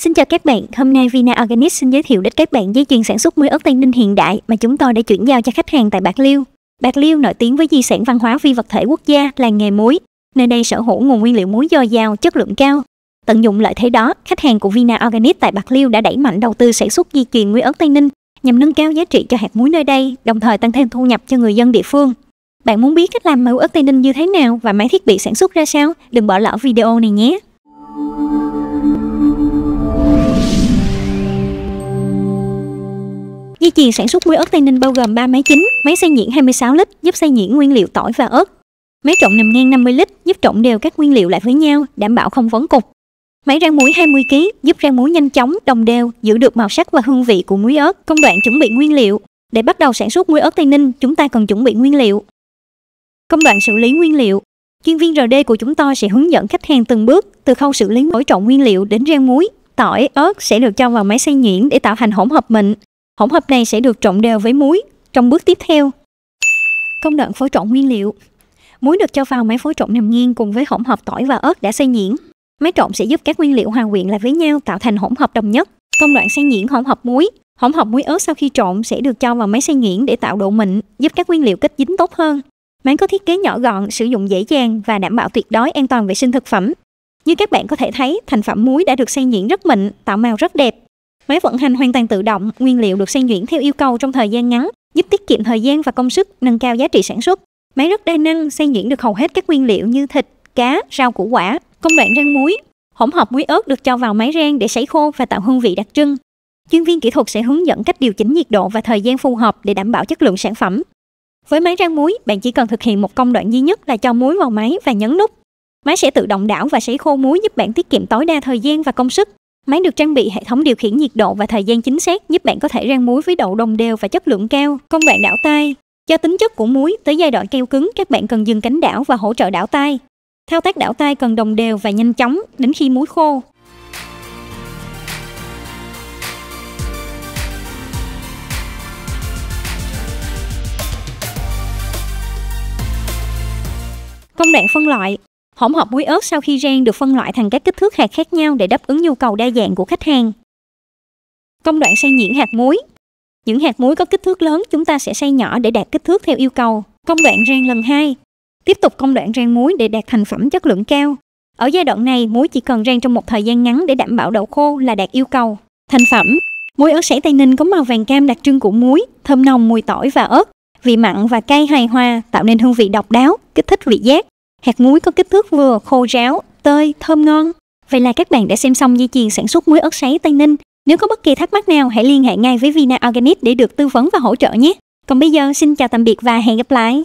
Xin chào các bạn, hôm nay Vina Organic xin giới thiệu đến các bạn dây chuyền sản xuất muối ớt Tây Ninh hiện đại mà chúng tôi đã chuyển giao cho khách hàng tại Bạc Liêu. Bạc Liêu nổi tiếng với di sản văn hóa phi vật thể quốc gia là nghề muối. Nơi đây sở hữu nguồn nguyên liệu muối dồi dào, chất lượng cao. Tận dụng lợi thế đó, khách hàng của Vina Organic tại Bạc Liêu đã đẩy mạnh đầu tư sản xuất dây chuyền muối ớt Tây Ninh nhằm nâng cao giá trị cho hạt muối nơi đây, đồng thời tăng thêm thu nhập cho người dân địa phương. Bạn muốn biết cách làm muối ớt Tây Ninh như thế nào và máy thiết bị sản xuất ra sao? Đừng bỏ lỡ video này nhé. Dây chuyền sản xuất muối ớt Tây Ninh bao gồm 3 máy chính, máy xay nhuyễn 26 lít giúp xay nhuyễn nguyên liệu tỏi và ớt. Máy trộn nằm ngang 50 lít giúp trộn đều các nguyên liệu lại với nhau, đảm bảo không vấn cục. Máy rang muối 20 kg giúp rang muối nhanh chóng, đồng đều, giữ được màu sắc và hương vị của muối ớt. Công đoạn chuẩn bị nguyên liệu. Để bắt đầu sản xuất muối ớt Tây Ninh, chúng ta cần chuẩn bị nguyên liệu. Công đoạn xử lý nguyên liệu. Chuyên viên RD của chúng tôi sẽ hướng dẫn khách hàng từng bước, từ khâu xử lý mỗi trộn nguyên liệu đến rang muối. Tỏi, ớt sẽ được cho vào máy xay nhuyễn để tạo thành hỗn hợp mịn. Hỗn hợp này sẽ được trộn đều với muối trong bước tiếp theo. Công đoạn phối trộn nguyên liệu. Muối được cho vào máy phối trộn nằm nghiêng cùng với hỗn hợp tỏi và ớt đã xay nhuyễn. Máy trộn sẽ giúp các nguyên liệu hòa quyện lại với nhau tạo thành hỗn hợp đồng nhất. Công đoạn xay nhuyễn hỗn hợp muối. Hỗn hợp muối ớt sau khi trộn sẽ được cho vào máy xay nhuyễn để tạo độ mịn, giúp các nguyên liệu kết dính tốt hơn. Máy có thiết kế nhỏ gọn, sử dụng dễ dàng và đảm bảo tuyệt đối an toàn vệ sinh thực phẩm. Như các bạn có thể thấy, thành phẩm muối đã được xay nhuyễn rất mịn, tạo màu rất đẹp. Máy vận hành hoàn toàn tự động, nguyên liệu được xen nhuyễn theo yêu cầu trong thời gian ngắn, giúp tiết kiệm thời gian và công sức, nâng cao giá trị sản xuất. Máy rất đa năng, xen nhuyễn được hầu hết các nguyên liệu như thịt, cá, rau củ quả. Công đoạn rang muối, hỗn hợp muối ớt được cho vào máy rang để sấy khô và tạo hương vị đặc trưng. Chuyên viên kỹ thuật sẽ hướng dẫn cách điều chỉnh nhiệt độ và thời gian phù hợp để đảm bảo chất lượng sản phẩm. Với máy rang muối, bạn chỉ cần thực hiện một công đoạn duy nhất là cho muối vào máy và nhấn nút. Máy sẽ tự động đảo và sấy khô muối giúp bạn tiết kiệm tối đa thời gian và công sức. Máy được trang bị hệ thống điều khiển nhiệt độ và thời gian chính xác giúp bạn có thể rang muối với độ đồng đều và chất lượng cao, Công đoạn đảo tay. Do tính chất của muối, tới giai đoạn keo cứng các bạn cần dừng cánh đảo và hỗ trợ đảo tay. Thao tác đảo tay cần đồng đều và nhanh chóng đến khi muối khô. Công đoạn phân loại Hỗn hợp muối ớt sau khi rang được phân loại thành các kích thước hạt khác nhau để đáp ứng nhu cầu đa dạng của khách hàng. Công đoạn xay nhuyễn hạt muối Những hạt muối có kích thước lớn chúng ta sẽ xay nhỏ để đạt kích thước theo yêu cầu. Công đoạn rang lần 2 Tiếp tục công đoạn rang muối để đạt thành phẩm chất lượng cao. Ở giai đoạn này, muối chỉ cần rang trong một thời gian ngắn để đảm bảo độ khô là đạt yêu cầu. Thành phẩm Muối ớt sảy Tây Ninh có màu vàng cam đặc trưng của muối, thơm nồng mùi tỏi và ớt, vị mặn và cay hài hòa tạo nên hương vị độc đáo, kích thích vị giác. Hạt muối có kích thước vừa, khô ráo, tơi, thơm ngon. Vậy là các bạn đã xem xong dây chuyền sản xuất muối ớt sấy Tây Ninh. Nếu có bất kỳ thắc mắc nào, hãy liên hệ ngay với Vina Organic để được tư vấn và hỗ trợ nhé. Còn bây giờ, xin chào tạm biệt và hẹn gặp lại.